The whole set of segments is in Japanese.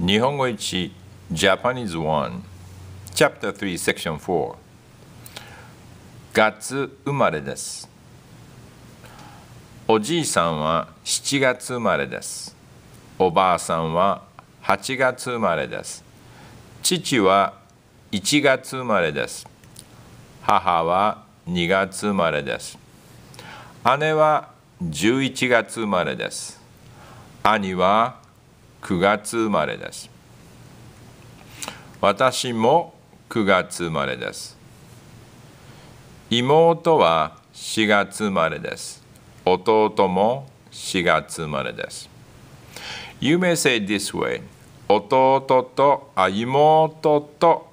日本語一、Japanese 1 Chapter 3 Section 4月生まれですおじいさんは7月生まれですおばあさんは8月生まれです父は1月生まれです母は2月生まれです姉は11月生まれです兄は9月生まれです私も9月生まれです妹は4月生まれです弟も4月生まれです You may say this way 弟とあ妹と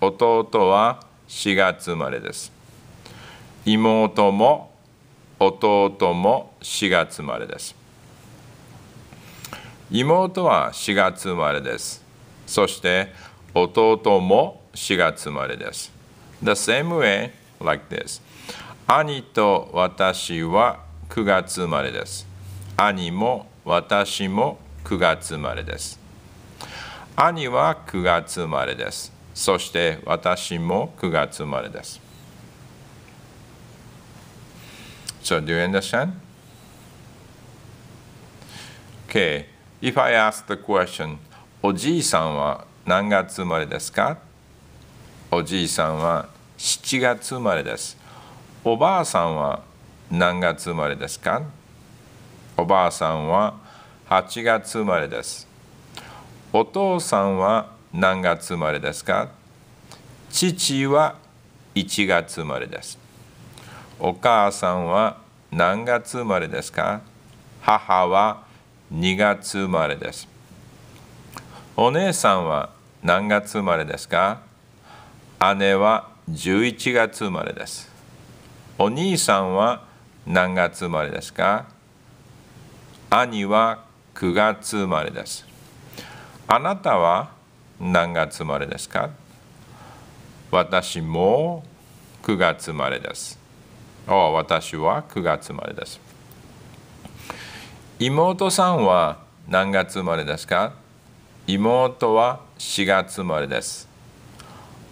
弟は4月生まれです妹も弟も4月生まれです妹は4月生まれです。そして弟も4月生まれです。The same way, like this. 兄と私は9月生まれです。兄も私も9月生まれです。兄は9月生まれです。そして私も9月生まれです。So, do you understand? Okay. If I ask the question, おじいさんは何月生まれですかおじいさんは7月生まれです。おばあさんは何月生まれですかおばあさんは8月生まれです。お父さんは何月生まれですか父は1月生まれです。お母さんは何月生まれですか母は2月生まれです。お姉さんは何月生まれですか姉は11月生まれです。お兄さんは何月生まれですか兄は9月生まれです。あなたは何月生まれですか私も9月生まれです。あ私は9月生まれです。妹さんは何月生まれですか妹は4月生まれです。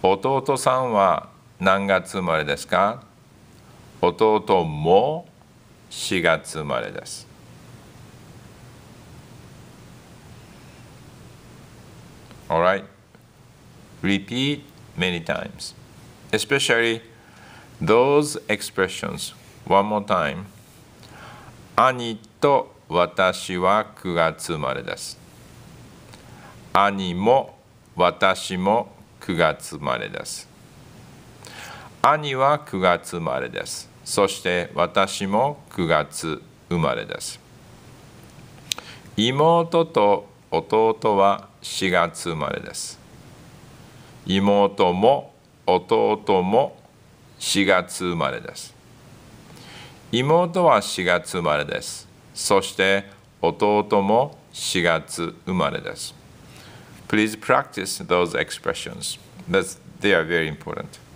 弟さんは何月生まれですか弟も4月生まれです。Alright? Repeat many times. Especially those expressions. One more time. 兄と私は9月生まれです。兄も私も9月生まれです。兄は9月生まれです。そして私も9月生まれです。妹と弟は4月生まれです。妹も弟も4月生まれです。妹は4月生まれです。そして弟も4月生まれです。Please practice those expressions. That's, they are very important.